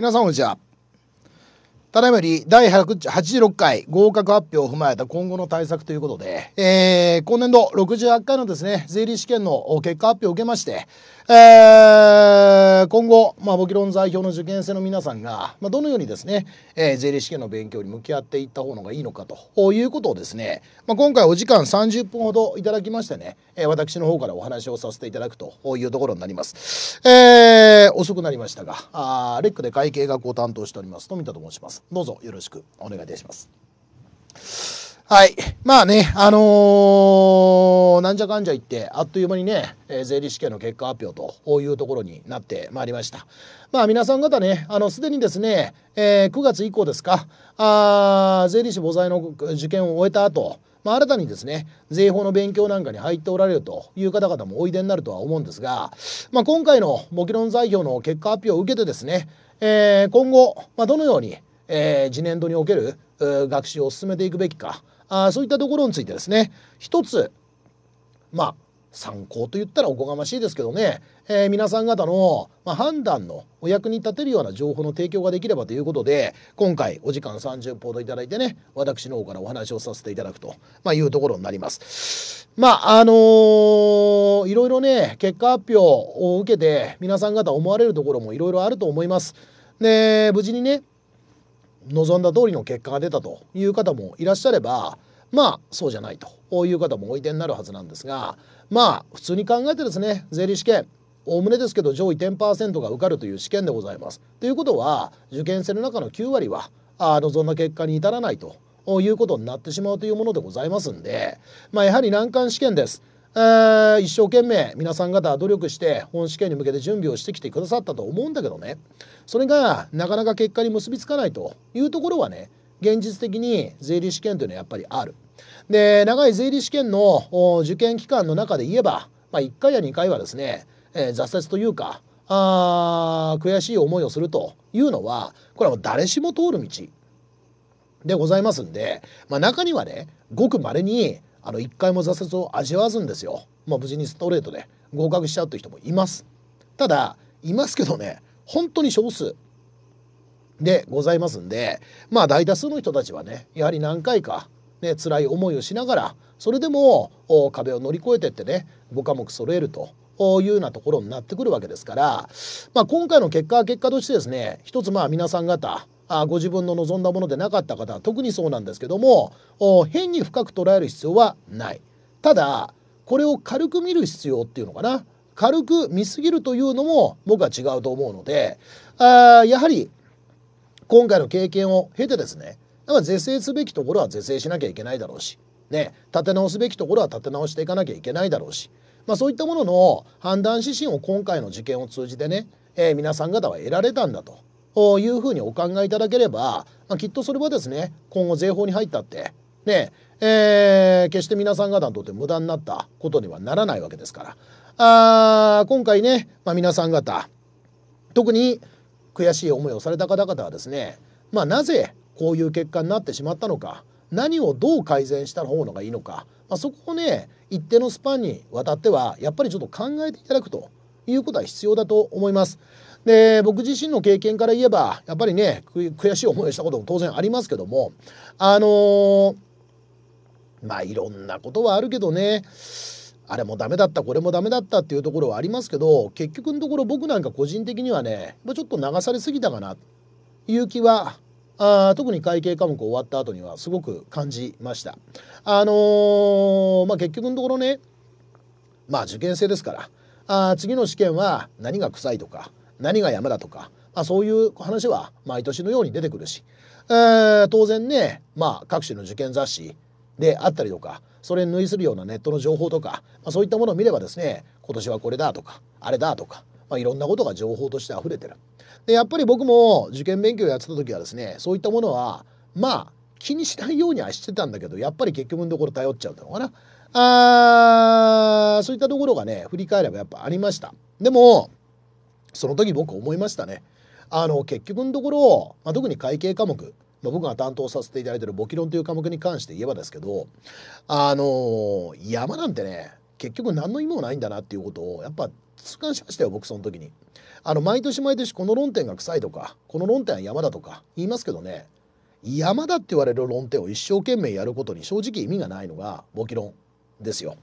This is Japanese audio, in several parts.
皆さんこんにちは。ただいまより第8 6回合格発表を踏まえた今後の対策ということで、えー、今年度68回のですね、税理士試験の結果発表を受けまして、えー、今後、まあ、簿記論在表の受験生の皆さんが、まあ、どのようにですね、えー、税理士試験の勉強に向き合っていった方がいいのかということをですね、まあ、今回お時間30分ほどいただきましてね、えー、私の方からお話をさせていただくというところになります。えー、遅くなりましたが、あレックで会計学を担当しております、富田と申します。。どうぞよろしくお願いいたします。はい。まあね、あのー、なんじゃかんじゃ言って、あっという間にね、えー、税理士験の結果発表というところになってまいりました。まあ皆さん方ね、あの、すでにですね、えー、9月以降ですか、あ税理士母在の受験を終えた後、まあ、新たにですね税法の勉強なんかに入っておられるという方々もおいでになるとは思うんですが、まあ、今回の模擬論材表の結果発表を受けてですね、えー、今後、まあ、どのようにえー、次年度における学習を進めていくべきかあそういったところについてですね一つまあ参考と言ったらおこがましいですけどね、えー、皆さん方の、まあ、判断のお役に立てるような情報の提供ができればということで今回お時間30分ほどいただいてね私の方からお話をさせていただくと、まあ、いうところになります。まああのー、いろいろね結果発表を受けて皆さん方思われるところもいろいろあると思います。で無事にね望んだ通りの結果が出たという方もいらっしゃればまあそうじゃないという方もおいでになるはずなんですがまあ普通に考えてですね税理試験おおむねですけど上位10%が受かるという試験でございます。ということは受験生の中の9割はあ望んだ結果に至らないということになってしまうというものでございますんで、まあ、やはり難関試験です。えー、一生懸命皆さん方努力して本試験に向けて準備をしてきてくださったと思うんだけどねそれがなかなか結果に結びつかないというところはね現実的に税理試験というのはやっぱりある。で長い税理試験の受験期間の中で言えば、まあ、1回や2回はですね、えー、挫折というかあ悔しい思いをするというのはこれは誰しも通る道でございますんで、まあ、中にはねごくまれにあの1回も挫折を味わわずんですよ、まあ、無事にストレートで合格しちゃうという人もいます。ただいますけどね本当に少数でございますんで、まあ大多数の人たちはね、やはり何回かね、辛い思いをしながら、それでも壁を乗り越えてってね、5科目揃えると。いうようなところになってくるわけですから、まあ、今回の結果は結果としてですね一つまあ皆さん方あご自分の望んだものでなかった方は特にそうなんですけども変に深く捉える必要はないただこれを軽く見る必要っていうのかな軽く見すぎるというのも僕は違うと思うのであやはり今回の経験を経てですねだから是正すべきところは是正しなきゃいけないだろうし、ね、立て直すべきところは立て直していかなきゃいけないだろうし、まあ、そういったものの判断指針を今回の事件を通じてね、えー、皆さん方は得られたんだと。いうふうにお考えいただければ、まあ、きっとそれはですね今後税法に入ったってねえー、決して皆さん方にとって無駄になったことにはならないわけですからあ今回ね、まあ、皆さん方特に悔しい思いをされた方々はですね、まあ、なぜこういう結果になってしまったのか何をどう改善した方がいいのか、まあ、そこをね一定のスパンにわたってはやっぱりちょっと考えていただくということは必要だと思います。で僕自身の経験から言えばやっぱりね悔しい思いをしたことも当然ありますけどもあのーまあいろんなことはあるけどねあれもダメだったこれもダメだったっていうところはありますけど結局のところ僕なんか個人的にはねちょっと流されすぎたかないう気はあ特に会計科目終わった後にはすごく感じました。あのー、まあ、結局のところねまあ受験生ですからあ次の試験は何が臭いとか何が山だとか、まあ、そういう話は毎年のように出てくるし、えー、当然ね、まあ、各種の受験雑誌であったりとかそれに類するようなネットの情報とか、まあ、そういったものを見ればですね今年はこれだとかあれだとか、まあ、いろんなことが情報として溢れてるでやっぱり僕も受験勉強やってた時はですねそういったものはまあ気にしないようにはしてたんだけどやっぱり結局のところ頼っちゃうのかなあーそういったところがね振り返ればやっぱありましたでもその時僕思いましたねあの結局のところ、まあ、特に会計科目まあ、僕が担当させていただいている簿記論という科目に関して言えばですけど、あのー、山なんてね、結局何の意味もないんだなっていうことを、やっぱ痛感しましたよ、僕その時に。あの、毎年毎年この論点が臭いとか、この論点は山だとか言いますけどね、山だって言われる論点を一生懸命やることに正直意味がないのが簿記論ですよ。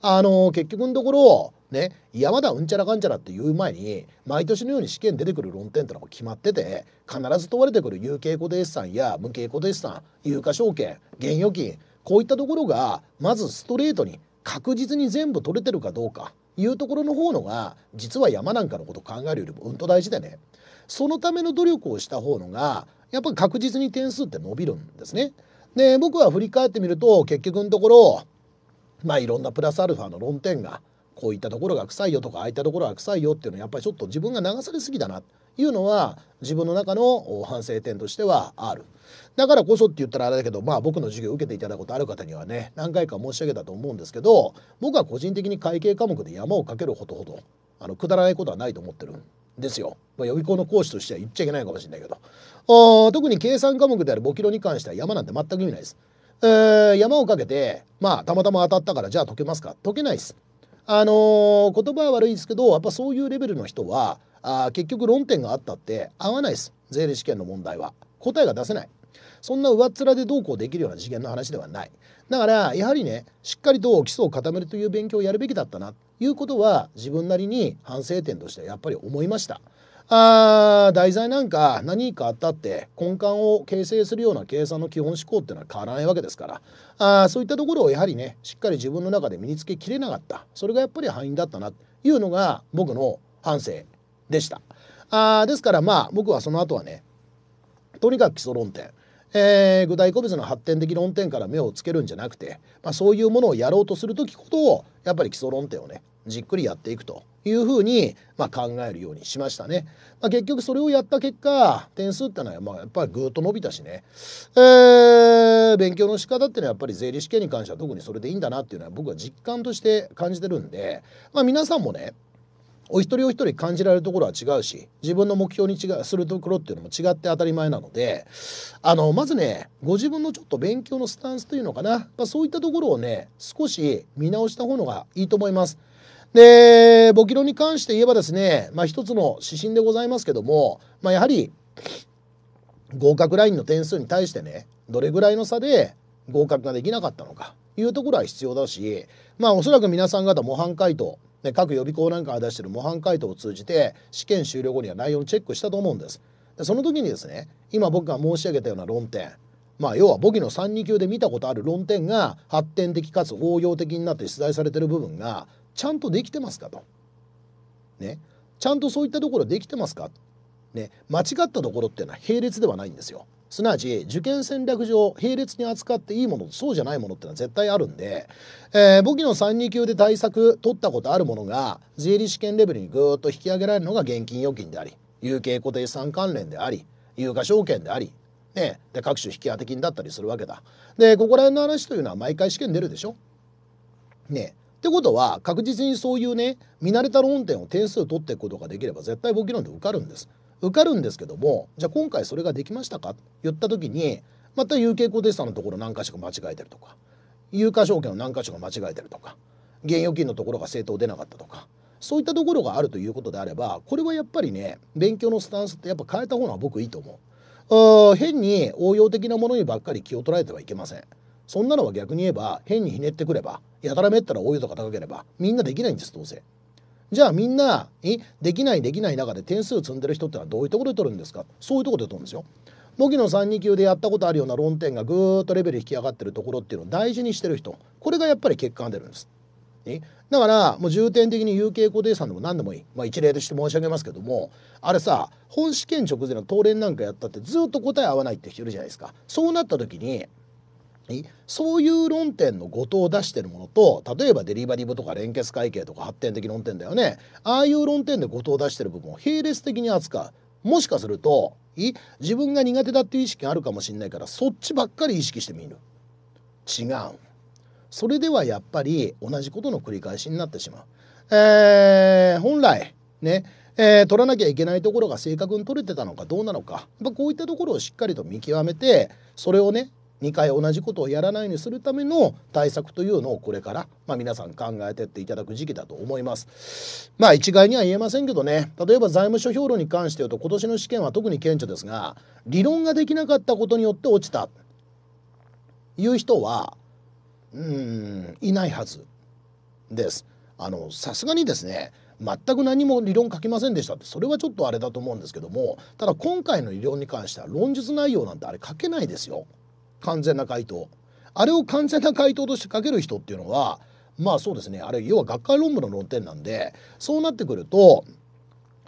あの結局のところね山田うんちゃらかんちゃらっていう前に毎年のように試験出てくる論点ってのが決まってて必ず問われてくる有形固定資産や無形固定資産有価証券現預金こういったところがまずストレートに確実に全部取れてるかどうかいうところの方のが実は山なんかのこと考えるよりもうんと大事でねそのための努力をした方のがやっぱり確実に点数って伸びるんですね。で僕は振り返ってみると結局のところまあいろんなプラスアルファの論点がこういったところが臭いよとかああいったところが臭いよっていうのはやっぱりちょっと自分が流されすぎだないうのは自分の中の反省点としてはある。だからこそって言ったらあれだけどまあ僕の授業を受けていただくことある方にはね何回か申し上げたと思うんですけど僕は個人的に会計科目で山をかけるほどほどあのくだらないことはないと思ってるんですよ。まあ、予備校の講師としては言っちゃいけないかもしれないけどあ特に計算科目である簿記論に関しては山なんて全く意味ないです。えー、山をかけて、まあ、たまたま当たったからじゃあ解けますか解けないです。あのー、言葉は悪いですけどやっぱそういうレベルの人はあ結局論点があったって合わないです税理士試験の問題は答えが出せないそんな上っ面でどうこうできるような次元の話ではないだからやはりねしっかりと基礎を固めるという勉強をやるべきだったなということは自分なりに反省点としてやっぱり思いました。あ題材なんか何かあったって根幹を形成するような計算の基本思考っていうのは変わらないわけですからあそういったところをやはりねしっかり自分の中で身につけきれなかったそれがやっぱり敗因だったなというのが僕の反省でした。あですからまあ僕はその後はねとにかく基礎論点えー、具体個別の発展的論点から目をつけるんじゃなくて、まあ、そういうものをやろうとする時ほどやっぱり基礎論点をねじっくりやっていくというふうに、まあ、考えるようにしましたね。まあ、結局それをやった結果点数ってのはまあやっぱりぐっと伸びたしね、えー、勉強の仕方っていうのはやっぱり税理士試験に関しては特にそれでいいんだなっていうのは僕は実感として感じてるんで、まあ、皆さんもねお一人お一人感じられるところは違うし自分の目標に違うするところっていうのも違って当たり前なのであのまずねご自分のちょっと勉強のスタンスというのかな、まあ、そういったところをね少し見直した方がいいと思います。で簿記論に関して言えばですね、まあ、一つの指針でございますけども、まあ、やはり合格ラインの点数に対してねどれぐらいの差で合格ができなかったのかいうところは必要だしまあおそらく皆さん方模範解答で各予備校なんかが出してる模範解答を通じて試験終了後には内容をチェックしたと思うんですでその時にですね今僕が申し上げたような論点まあ要は簿記の32級で見たことある論点が発展的かつ応用的になって出題されてる部分がちゃんとできてますかと。ね。ちゃんとそういったところできてますかね。間違ったところっていうのは並列ではないんですよ。すなわち受験戦略上並列に扱っていいものとそうじゃないものってのは絶対あるんで、えー、簿記の32級で対策取ったことあるものが税理試験レベルにぐっと引き上げられるのが現金預金であり有形固定資産関連であり有価証券であり、ね、で各種引き当て金だったりするわけだ。でここら辺の話というのは毎回試験出るでしょ。ねってことは確実にそういうね見慣れた論点を点数取っていくことができれば絶対簿記論で受かるんです。受かるんですけどもじゃあ今回それができましたかと言った時にまた有形固定資産のところ何か所か間違えてるとか有価証券の何か所か間違えてるとか現預金のところが正当出なかったとかそういったところがあるということであればこれはやっぱりね勉強のスタンスってやっぱ変えた方が僕いいと思う。変に応用的なものにばっかり気を取られてはいけません。そんなのは逆に言えば変にひねってくればやたらめったら応用とか高ければみんなできないんですどうせ。じゃあみんなえできないできない中で点数積んでる人ってのはどういうところで取るんですかそういうところで取るんですよ。模擬の32級でやったことあるような論点がぐーっとレベル引き上がってるところっていうのを大事にしてる人これがやっぱり結果が出るんです。えだからもう重点的に有形固定産でも何でもいい、まあ、一例として申し上げますけどもあれさ本試験直前の答練なんかやったってずっと答え合わないって人いるじゃないですかそうなった時にそういう論点の誤答を出してるものと例えばデリバリブとか連結会計とか発展的論点だよねああいう論点で誤答を出してる部分を並列的に扱うもしかすると自分が苦手だっていう意識があるかもしれないからそっちばっかり意識してみる違うそれではやっぱり同じことの繰り返しになってしまう。えー、本来ねえー、取らなきゃいけないところが正確に取れてたのかどうなのか、まこういったところをしっかりと見極めてそれをね2回同じことをやらないようにするための対策というのをこれから、まあ、皆さん考えてっていただく時期だと思います。まあ一概には言えませんけどね例えば財務諸表論に関して言うと今年の試験は特に顕著ですが理論ができなかったことによって落ちたいう人はうんいないはずです。あのさすがにですね全く何も理論書きませんでしたってそれはちょっとあれだと思うんですけどもただ今回の理論に関しては論述内容なんてあれ書けないですよ。完全な回答あれを完全な回答として書ける人っていうのはまあそうですねあれ要は学会論文の論点なんでそうなってくると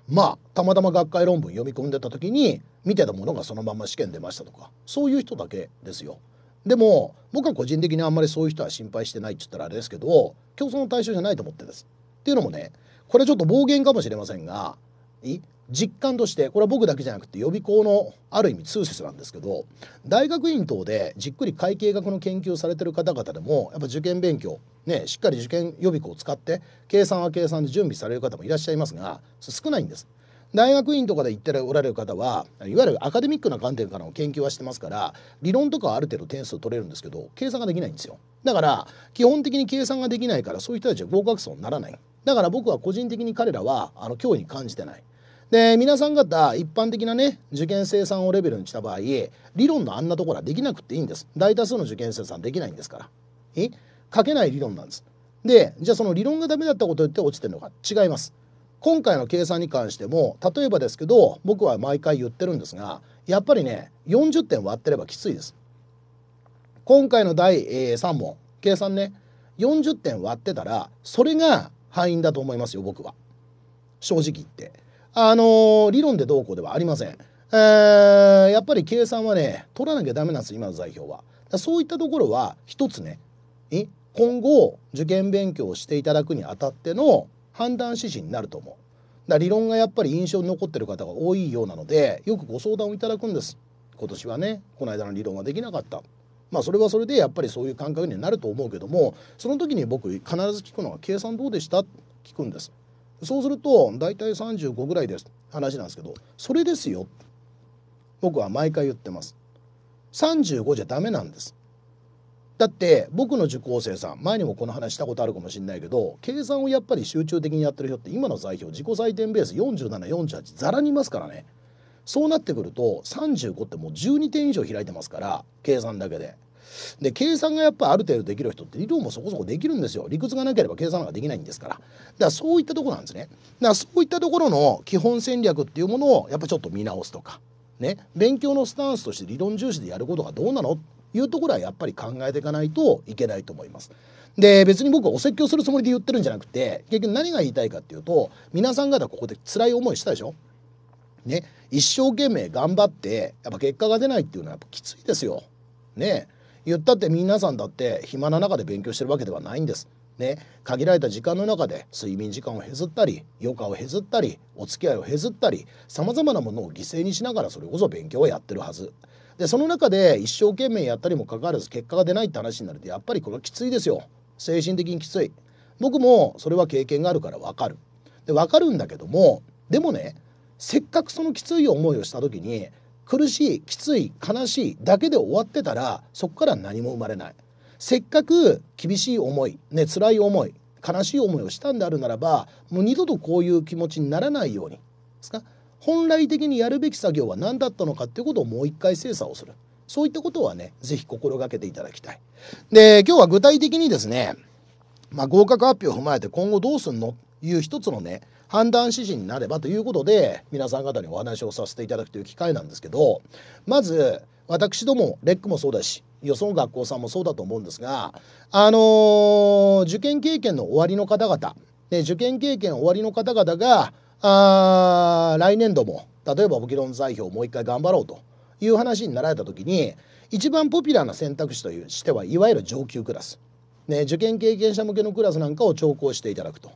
まあたまたま学会論文読み込んでた時に見てたものがそのまま試験出ましたとかそういう人だけですよ。でも僕は個人的にあんまりそういう人は心配してないって言ったらあれですけど競争の対象じゃないと思ってです。っていうのもねこれちょっと暴言かもしれませんが実感としてこれは僕だけじゃなくて予備校のある意味通説なんですけど大学院等でじっくり会計学の研究をされてる方々でもやっぱ受験勉強ねしっかり受験予備校を使って計算は計算で準備される方もいらっしゃいますが少ないんです。大学院とかで行っておられる方はいわゆるアカデミックな観点からの研究はしてますから理論とかはある程度点数取れるんですけど計算ができないんですよだから基本的に計算ができないからそういう人たちは合格層にならないだから僕は個人的に彼らはあの脅威に感じてないで皆さん方一般的なね受験生産をレベルにした場合理論のあんなところはできなくていいんです大多数の受験生さんできないんですからえ書けない理論なんですでじゃあその理論がダメだったことを言って落ちてるのか違います今回の計算に関しても例えばですけど僕は毎回言ってるんですがやっぱりね40点割ってればきついです今回の第3問計算ね40点割ってたらそれが敗因だと思いますよ僕は正直言って。あの理論でどうこうではありません。えー、やっぱり計算はね取らなきゃダメなんです今の代表は。そういったところは一つね今後受験勉強をしていただくにあたっての判断指針になると思う。だ理論がやっぱり印象に残ってる方が多いようなのでよくご相談をいただくんです。今年はねこの間の理論はできなかった。まあそれはそれでやっぱりそういう感覚にはなると思うけどもその時に僕必ず聞くのは「計算どうでした?」聞くんです。そうすると大体35ぐらいです話なんですけどそれですよ僕は毎回言ってます35じゃダメなんですだって僕の受講生さん前にもこの話したことあるかもしれないけど計算をやっぱり集中的にやってる人って今の代表自己採点ベース4748ざらにいますからねそうなってくると35ってもう12点以上開いてますから計算だけでで計算がやっぱある程度できる人って理論もそこそこできるんですよ理屈がなければ計算なんかできないんですからだからそういったとこなんですねだからそういったところの基本戦略っていうものをやっぱちょっと見直すとかね勉強のスタンスとして理論重視でやることがどうなのいうところはやっぱり考えていかないといけないと思います。で別に僕はお説教するつもりで言ってるんじゃなくて結局何が言いたいかっていうと皆さん方ここで辛い思いしたでしょね一生懸命頑張ってやっぱ結果が出ないっていうのはやっぱきついですよ。ね言ったって皆さんだって暇な中で勉強してるわけではないんです。ね、限られた時間の中で睡眠時間を削ったり余暇を削ったりお付き合いを削ったりさまざまなものを犠牲にしながらそれこそ勉強をやってるはずでその中で一生懸命やったにもかかわらず結果が出ないって話になるとやっぱりこれはきついですよ精神的にきつい僕もそれは経験があるからわかるでかるんだけどもでもねせっかくそのきつい思いをした時に苦しいきつい悲しいだけで終わってたらそこから何も生まれないせっかく厳しい思いね辛い思い悲しい思いをしたんであるならばもう二度とこういう気持ちにならないようにですか本来的にやるべき作業は何だったのかっていうことをもう一回精査をするそういったことはね是非心がけていただきたいで今日は具体的にですね、まあ、合格発表を踏まえて今後どうすんのという一つのね判断指示になればということで皆さん方にお話をさせていただくという機会なんですけどまず私どもレックもそうだしよその学校さんもそうだと思うんですがあのー、受験経験の終わりの方々、ね、受験経験終わりの方々があ来年度も例えば簿記論表をもう一回頑張ろうという話になられた時に一番ポピュラーな選択肢としてはいわゆる上級クラス、ね、受験経験者向けのクラスなんかを調校していただくと。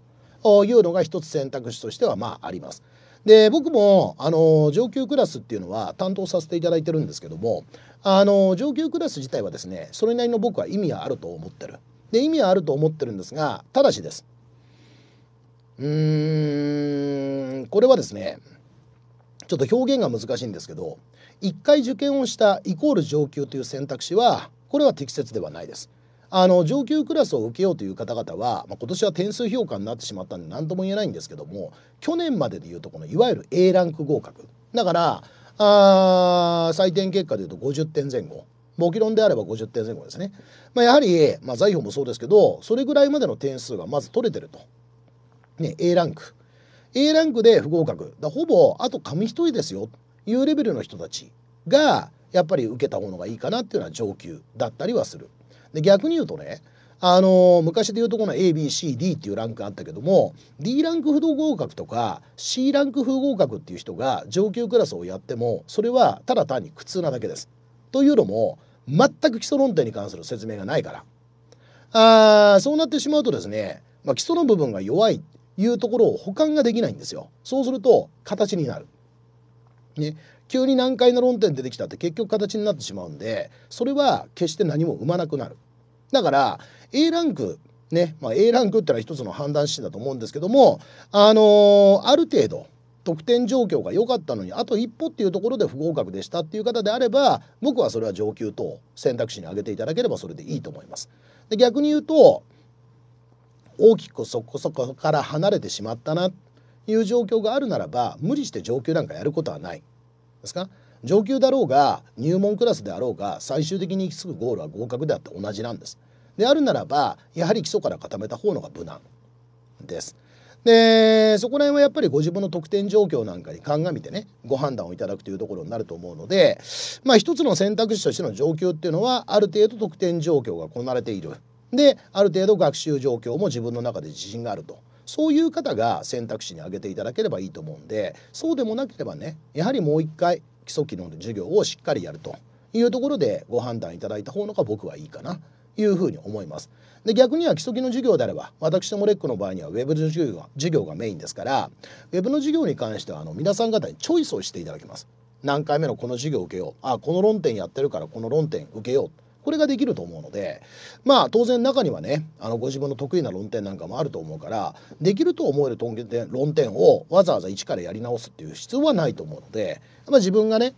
いうのが一つ選択肢としてはまああります。で僕もあの上級クラスっていうのは担当させていただいてるんですけどもあの上級クラス自体はですねそれなりの僕は意味はあると思ってる。で意味はあると思ってるんですがただしです。うーんこれはですねちょっと表現が難しいんですけど1回受験をしたイコール上級という選択肢はこれは適切ではないです。あの上級クラスを受けようという方々は、まあ、今年は点数評価になってしまったんで何とも言えないんですけども去年まででいうとこのいわゆる A ランク合格だからあ採点結果でいうと50点前後簿記論であれば50点前後ですね、まあ、やはり、まあ、財宝もそうですけどそれぐらいまでの点数がまず取れてると、ね、A ランク A ランクで不合格だほぼあと紙一重ですよというレベルの人たちがやっぱり受けた方のがいいかなっていうのは上級だったりはする。で逆に言うとねあの昔で言うとこの ABCD っていうランクあったけども D ランク不動合格とか C ランク不合格っていう人が上級クラスをやってもそれはただ単に苦痛なだけです。というのも全く基礎論点に関する説明がないからあーそうなってしまうとですね、まあ、基礎の部分が弱いいうところを補完ができないんですよ。そうすると形になる。ね、急に難解な論点出てきたって結局形になってしまうんでそれは決して何も生まなくなる。だから A ランクね、まあ、A ランクってのは一つの判断指針だと思うんですけども、あのー、ある程度得点状況が良かったのにあと一歩っていうところで不合格でしたっていう方であれば僕はそれは上級等選択肢に挙げていただければそれでいいと思います。で逆に言うと大きくそこそこから離れてしまったなという状況があるならば無理して上級なんかやることはないですか上級だろうが入門クラスであろうが最終的に行き着くゴールは合格であって同じなんです。であるならばやはり基礎から固めた方のが無難です。でそこら辺はやっぱりご自分の得点状況なんかに鑑みてねご判断をいただくというところになると思うのでまあ一つの選択肢としての状況っていうのはある程度得点状況がこなれているである程度学習状況も自分の中で自信があると。そういう方が選択肢に挙げていただければいいと思うんでそうでもなければねやはりもう一回基礎機能の授業をしっかりやるというところでご判断いただいた方のが僕はいいかないうふうに思います。で逆には基礎の授業であれば私どもレックの場合には Web の授業が授業がメインですから Web の授業に関してはあの皆さん方にチョイスをしていただきます。何回目のこの授業を受けようあこの論点やってるからこの論点受けようこれができると思うのでまあ当然中にはねあのご自分の得意な論点なんかもあると思うからできると思える論点をわざわざ一からやり直すっていう必要はないと思うので、まあ、自分がね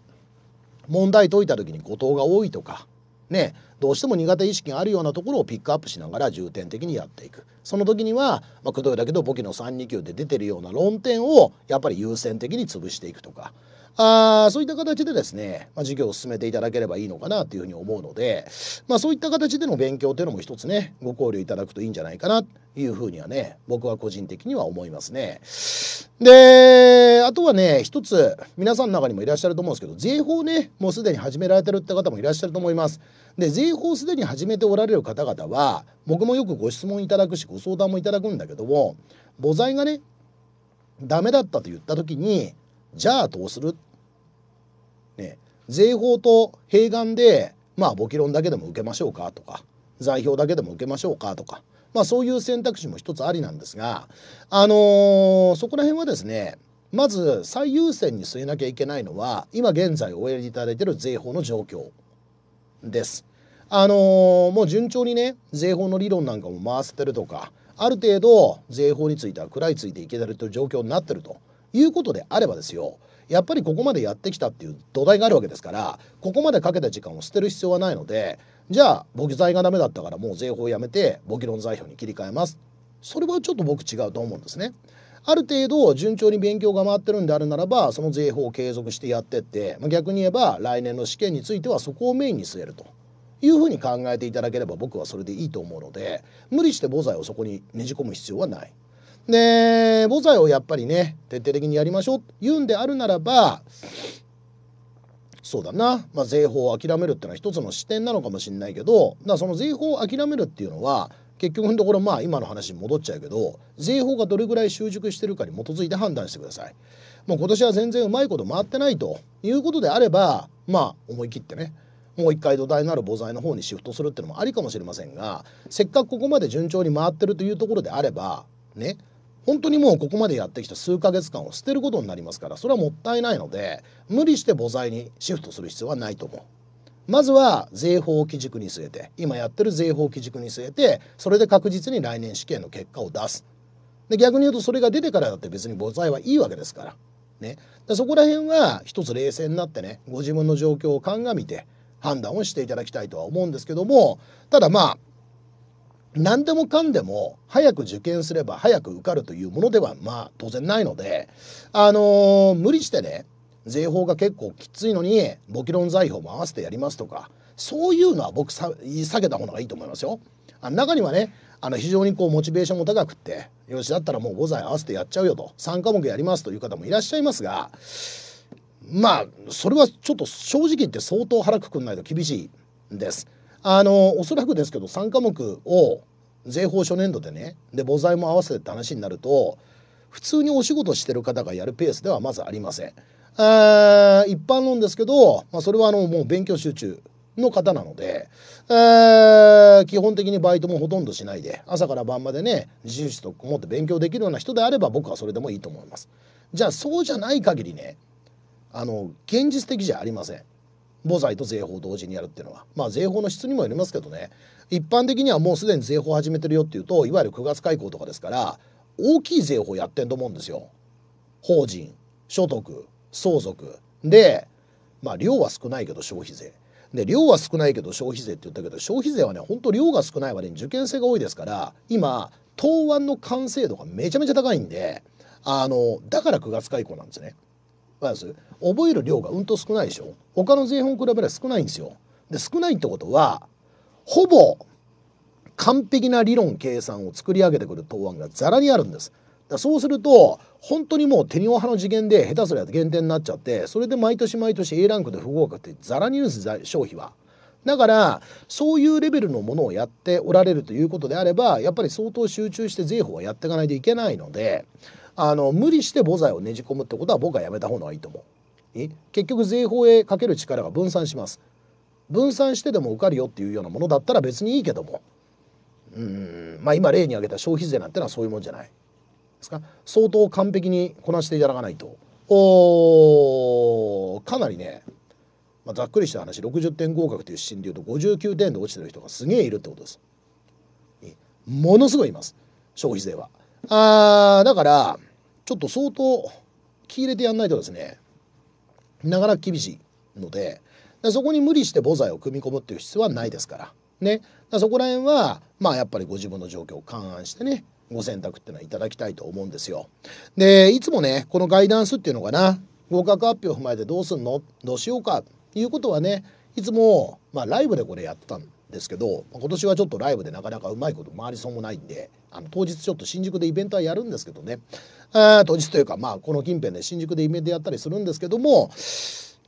問題解いた時に誤答が多いとかねどうしても苦手意識があるようなところをピックアップしながら重点的にやっていくその時には、まあ、くどいだけど簿記の3 2級で出てるような論点をやっぱり優先的に潰していくとかあそういった形でですね、まあ、授業を進めていただければいいのかなというふうに思うので、まあ、そういった形での勉強というのも一つねご考慮いただくといいんじゃないかなというふうにはね僕は個人的には思いますね。であとはね一つ皆さんの中にもいらっしゃると思うんですけど税法ねもうすでに始められてるって方もいらっしゃると思います。で税法すでに始めておられる方々は僕もよくご質問いただくしご相談もいただくんだけども母材がねダメだったと言った時にじゃあどうするね、税法と併願で、まあ、簿記論だけでも受けましょうかとか、財表だけでも受けましょうかとか、まあ、そういう選択肢も一つありなんですが、あのー、そこら辺はですね、まず最優先に据えなきゃいけないのは、今現在おやりいただいている税法の状況です。あのー、もう順調にね、税法の理論なんかも回せてるとか、ある程度税法については食らいついていけたるという状況になってるということであればですよ、やっぱりここまでやってきたっていう土台があるわけですからここまでかけた時間を捨てる必要はないのでじゃあ簿記罪がダメだったからもう税法をやめて簿記論財表に切り替えますそれはちょっと僕違うと思うんですね。ある程度順調に勉強が回ってるんであるならばその税法を継続してやってって、まあ、逆に言えば来年の試験についてはそこをメインに据えるというふうに考えていただければ僕はそれでいいと思うので無理して母罪をそこにねじ込む必要はない。で、母材をやっぱりね、徹底的にやりましょうと言うんであるならば、そうだな、まあ、税法を諦めるっていうのは一つの視点なのかもしれないけど、だその税法を諦めるっていうのは、結局のところまあ今の話に戻っちゃうけど税法がどれぐらい習熟してるかに基づいて判断してくださいもう今年は全然うまいこと回ってないということであればまあ思い切ってねもう一回土台のある母材の方にシフトするっていうのもありかもしれませんがせっかくここまで順調に回ってるというところであればね本当にもうここまでやってきた数ヶ月間を捨てることになりますからそれはもったいないので無理して母材にシフトする必要はないと思う。まずは税法を基軸に据えて今やってる税法を基軸に据えてそれで確実に来年試験の結果を出すで逆に言うとそれが出てからだって別に母材はいいわけですから、ね、でそこら辺は一つ冷静になってねご自分の状況を鑑みて判断をしていただきたいとは思うんですけどもただまあ何でもかんでも早く受験すれば早く受かるというものではまあ当然ないので、あのー、無理してね税法が結構きついのに簿記論財表も合わせてやりますとかそういうのは僕さ避けた方がいいと思いますよ。あ中にはねあの非常にこうモチベーションも高くってよしだったらもう5歳合わせてやっちゃうよと3科目やりますという方もいらっしゃいますがまあそれはちょっと正直言って相当腹くくんないと厳しいです。あのおそらくですけど3科目を税法初年度でねで母材も合わせてって話になると普通にお仕事してる方がやるペースではまずありません。あ一般論ですけど、まあ、それはあのもう勉強集中の方なので、えー、基本的にバイトもほとんどしないで朝から晩までね自習室と思って勉強できるような人であれば僕はそれでもいいと思いますじゃあそうじゃない限りねあの現実的じゃありません母罪と税法を同時にやるっていうのはまあ税法の質にもよりますけどね一般的にはもうすでに税法始めてるよっていうといわゆる9月開口とかですから大きい税法やってんと思うんですよ。法人所得相続でまあ量は少ないけど消費税。で量は少ないけど消費税って言ったけど消費税はねほんと量が少ない割に受験生が多いですから今答案の完成度がめちゃめちゃ高いんであのだから9月開口なんですね。覚える量がうんと少ないでしょ他の税本比べれば少ないんですよで少ないってことはほぼ完璧な理論計算を作り上げてくる答案がザラにあるんですだそうすると本当にもう手にお派の次元で下手すりゃ減点になっちゃってそれで毎年毎年 A ランクで不合格ってざらに言うんです消費は。だからそういうレベルのものをやっておられるということであればやっぱり相当集中して税法はやっていかないといけないのであの無理して母材をねじ込むってことは僕はやめた方がいいと思う。結局税法へかける力が分散します。分散してでも受かるよっていうようなものだったら別にいいけどもうんまあ今例に挙げた消費税なんてのはそういうもんじゃないですか相当完璧にこなしていただかないとおかなりね、まあ、ざっくりした話60点合格という指針でいうと59点で落ちてる人がすげえいるってことですものすごいいます消費税はあだからちょっと相当気入れてやんないとですねなかなか厳しいのででそこに無理して母材を組み込むっていう必要はないですからねそこら辺はまあやっぱりご自分の状況を勘案してねご選択っていうのはいただきたいと思うんですよ。でいつもねこのガイダンスっていうのかな合格発表を踏まえてどうすんのどうしようかっていうことはねいつも、まあ、ライブでこれやってたんですけど今年はちょっとライブでなかなかうまいこと回りそうもないんであの当日ちょっと新宿でイベントはやるんですけどねあ当日というかまあこの近辺で新宿でイベントやったりするんですけども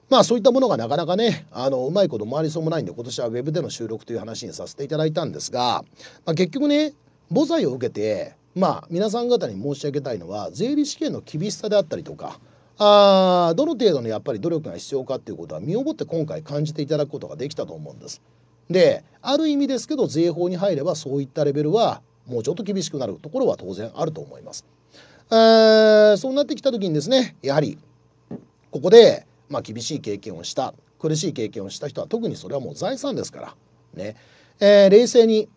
まあそういったものがなかなかねあのうまいこと回りそうもないんで今年はウェブでの収録という話にさせていただいたんですが、まあ、結局ね母罪を受けてまあ皆さん方に申し上げたいのは税理試験の厳しさであったりとかあどの程度のやっぱり努力が必要かっていうことは身をもって今回感じていただくことができたと思うんです。である意味ですけど税法に入ればそういったレベルはもうちょっと厳しくなるところは当然あると思います。えー、そうなってきた時にですねやはりここで、まあ、厳しい経験をした苦しい経験をした人は特にそれはもう財産ですからね、えー、冷静に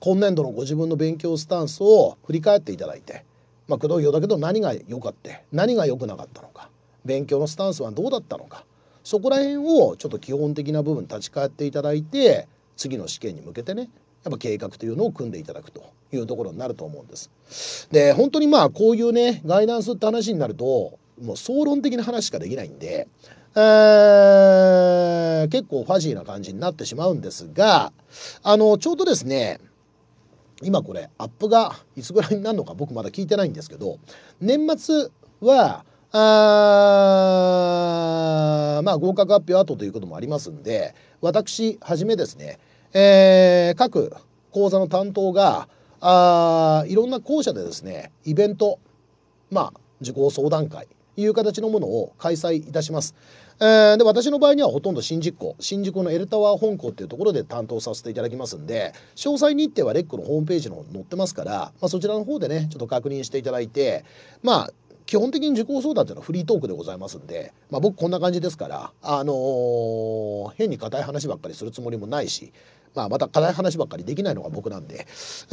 今年度のご自分の勉強スタンスを振り返っていただいて、まあ、工藤業だけど何が良かった何が良くなかったのか勉強のスタンスはどうだったのかそこら辺をちょっと基本的な部分立ち返っていただいて次の試験に向けてねやっぱ計画というのを組んでいただくというところになると思うんです。で本当にまあこういうねガイダンスって話になるともう総論的な話しかできないんで、えー、結構ファジーな感じになってしまうんですがあのちょうどですね今これアップがいつぐらいになるのか僕まだ聞いてないんですけど年末はあまあ、合格発表後ということもありますんで、私はじめですね、えー、各講座の担当が、あいろんな校舎でですね、イベント、まあ、受講相談会、いう形のものを開催いたします。えー、で私の場合にはほとんど新宿校新宿のエルタワー本校っていうところで担当させていただきますんで詳細日程はレックのホームページの方に載ってますから、まあ、そちらの方でねちょっと確認していただいてまあ基本的に受講相談というのはフリートークでございますんで、まあ、僕こんな感じですから、あのー、変に硬い話ばっかりするつもりもないし、まあ、また硬い話ばっかりできないのが僕なんで、え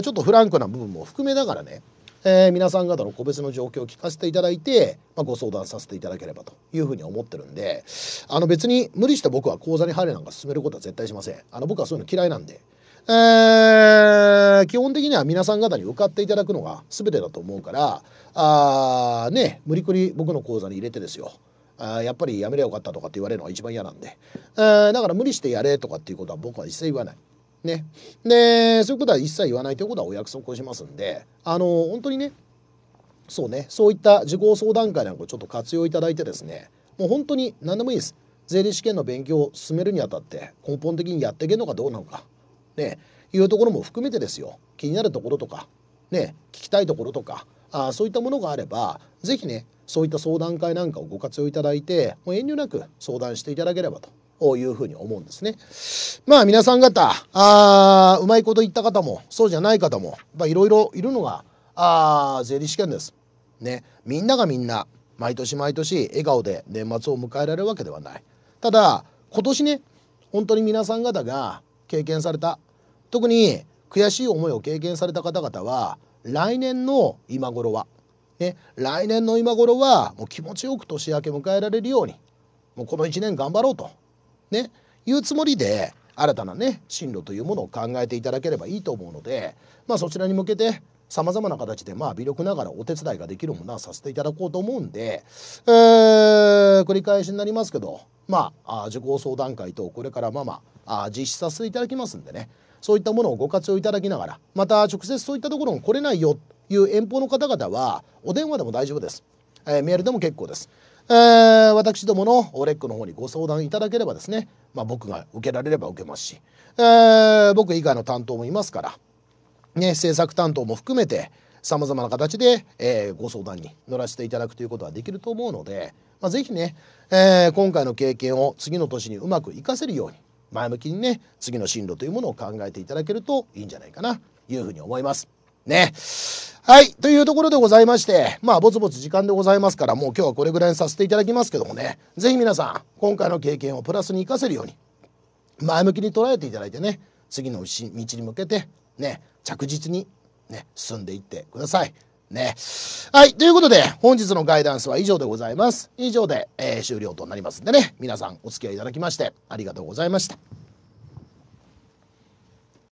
ー、ちょっとフランクな部分も含めながらね、えー、皆さん方の個別の状況を聞かせていただいて、まあ、ご相談させていただければというふうに思ってるんであの別に無理して僕は講座に入れなんか進めることは絶対しませんあの僕はそういうの嫌いなんでえー、基本的には皆さん方に受かっていただくのが全てだと思うから、あね、無理くり僕の講座に入れてですよ。あやっぱりやめりゃよかったとかって言われるのが一番嫌なんで。だから無理してやれとかっていうことは僕は一切言わない。ね。で、そういうことは一切言わないということはお約束をしますんで、あの、本当にね、そうね、そういった受講相談会なんかをちょっと活用いただいてですね、もう本当に何でもいいです。税理士試験の勉強を進めるにあたって根本的にやっていけるのかどうなのか。ね、いうところも含めてですよ気になるところとか、ね、聞きたいところとかあそういったものがあれば是非ねそういった相談会なんかをご活用いただいてもう遠慮なく相談していただければというふに思うんですね。まあ皆さん方、あうまいこと言った方も、そうじゃない方も、いろいろいるのが、あ税理士試験です。ね。みんながみんな、毎年毎年笑顔で年末を迎えられるわけではない。ただ、今年ね、本当に皆さん方が、経験された特に悔しい思いを経験された方々は来年の今頃は、ね、来年の今頃はもう気持ちよく年明け迎えられるようにもうこの1年頑張ろうと、ね、いうつもりで新たなね進路というものを考えていただければいいと思うので、まあ、そちらに向けてさまざまな形でまあ微力ながらお手伝いができるものはさせていただこうと思うんで、えー、繰り返しになりますけどまあ受講相談会とこれからまあまああ実施させていただきますんでねそういったものをご活用いただきながらまた直接そういったところに来れないよという遠方の方々はお電話でも大丈夫です、えー、メールでも結構です、えー、私どものオレックの方にご相談いただければですね、まあ、僕が受けられれば受けますし、えー、僕以外の担当もいますから、ね、制作担当も含めてさまざまな形で、えー、ご相談に乗らせていただくということはできると思うので、まあ、ぜひね、えー、今回の経験を次の年にうまく活かせるように前向きにね次の進路というものを考えていただけるといいんじゃないかなというふうに思います。ね。はい。というところでございまして、まあ、ぼつぼつ時間でございますから、もう今日はこれぐらいにさせていただきますけどもね、是非皆さん、今回の経験をプラスに活かせるように、前向きに捉えていただいてね、次の道に向けて、ね、着実に、ね、進んでいってください。ね。はい。ということで、本日のガイダンスは以上でございます。以上で、えー、終了となりますんでね。皆さんお付き合いいただきましてありがとうございました。